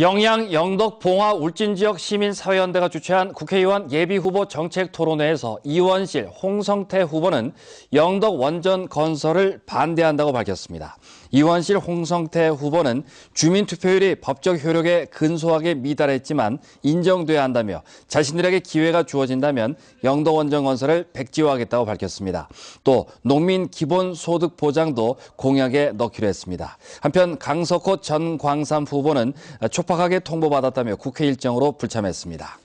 영양, 영덕, 봉화, 울진 지역 시민사회연대가 주최한 국회의원 예비후보 정책 토론회에서 이원실, 홍성태 후보는 영덕 원전 건설을 반대한다고 밝혔습니다. 이원실 홍성태 후보는 주민투표율이 법적 효력에 근소하게 미달했지만 인정돼야 한다며 자신들에게 기회가 주어진다면 영덕 원정 건설을 백지화하겠다고 밝혔습니다. 또 농민 기본 소득 보장도 공약에 넣기로 했습니다. 한편 강석호 전 광산 후보는 촉박하게 통보받았다며 국회 일정으로 불참했습니다.